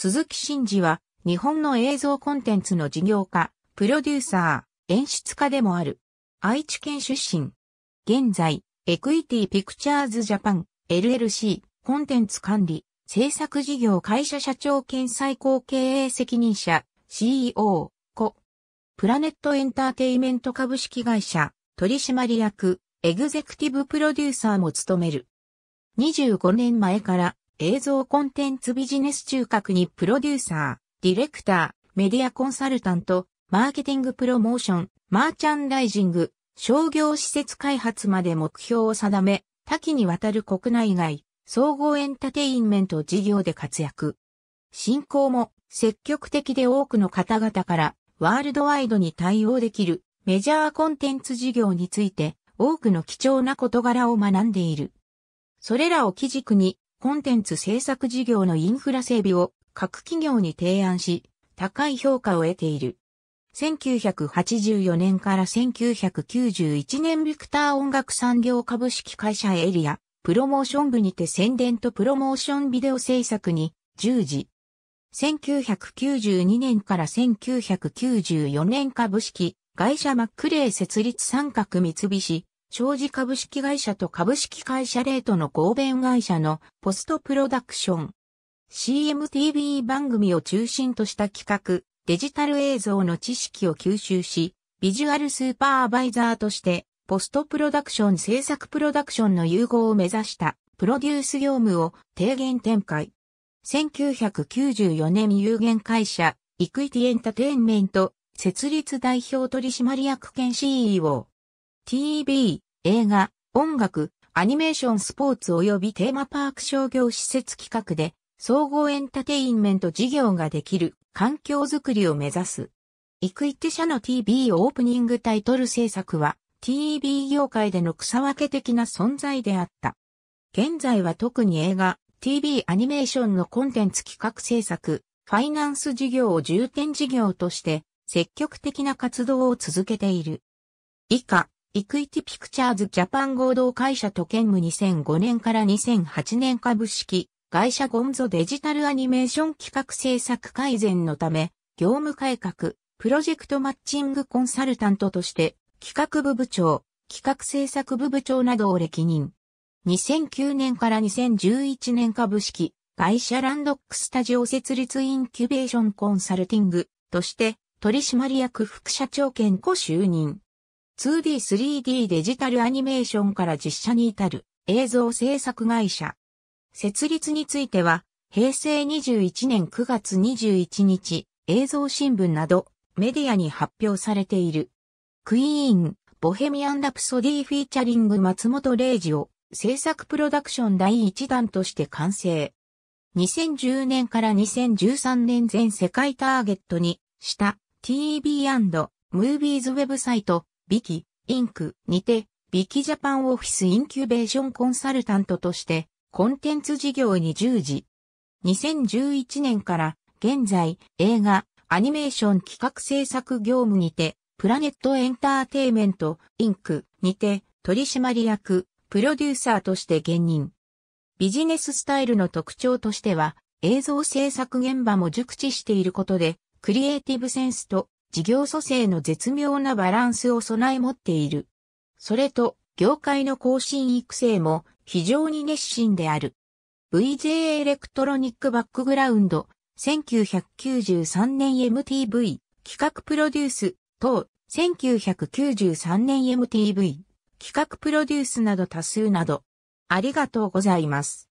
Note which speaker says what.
Speaker 1: 鈴木真嗣は、日本の映像コンテンツの事業家、プロデューサー、演出家でもある。愛知県出身。現在、エクイティピクチャーズジャパン、LLC、コンテンツ管理、制作事業会社社長兼最高経営責任者、CEO、子。プラネットエンターテイメント株式会社、取締役、エグゼクティブプロデューサーも務める。25年前から映像コンテンツビジネス中核にプロデューサー、ディレクター、メディアコンサルタント、マーケティングプロモーション、マーチャンダイジング、商業施設開発まで目標を定め、多岐にわたる国内外、総合エンタテインメント事業で活躍。進行も積極的で多くの方々からワールドワイドに対応できるメジャーコンテンツ事業について多くの貴重な事柄を学んでいる。それらを基軸にコンテンツ制作事業のインフラ整備を各企業に提案し、高い評価を得ている。1984年から1991年ビクター音楽産業株式会社エリア、プロモーション部にて宣伝とプロモーションビデオ制作に従事。1992年から1994年株式会社マックレー設立三角三菱商事株式会社と株式会社レートの合弁会社のポストプロダクション。CMTV 番組を中心とした企画、デジタル映像の知識を吸収し、ビジュアルスーパーアバイザーとして、ポストプロダクション制作プロダクションの融合を目指したプロデュース業務を提言展開。1994年有限会社、イクイティエンタテインメント、設立代表取締役兼 CEO。TV、映画、音楽、アニメーションスポーツ及びテーマパーク商業施設企画で、総合エンタテインメント事業ができる環境づくりを目指す。イクイテ社の TV オープニングタイトル制作は TV 業界での草分け的な存在であった。現在は特に映画、TV アニメーションのコンテンツ企画制作、ファイナンス事業を重点事業として積極的な活動を続けている。以下、イクイティピクチャーズジャパン合同会社と兼務2005年から2008年株式会社ゴンゾデジタルアニメーション企画制作改善のため業務改革プロジェクトマッチングコンサルタントとして企画部部長企画制作部部長などを歴任2009年から2011年株式会社ランドックスタジオ設立インキュベーションコンサルティングとして取締役副社長兼子就任 2D3D デジタルアニメーションから実写に至る映像制作会社。設立については、平成21年9月21日、映像新聞などメディアに発表されている。クイーン、ボヘミアン・ラプソディフィーチャリング松本零士を制作プロダクション第1弾として完成。2010年から2013年全世界ターゲットにした TV& ムービーズウェブサイトビキ、インクにて、ビキジャパンオフィスインキュベーションコンサルタントとして、コンテンツ事業に従事。2011年から現在映画、アニメーション企画制作業務にて、プラネットエンターテイメント、インクにて取締役、プロデューサーとして現任。ビジネススタイルの特徴としては、映像制作現場も熟知していることで、クリエイティブセンスと事業組成の絶妙なバランスを備え持っている。それと、業界の更新育成も非常に熱心である。VJ エレクトロニックバックグラウンド、1993年 MTV、企画プロデュース、等、1993年 MTV、企画プロデュースなど多数など。ありがとうございます。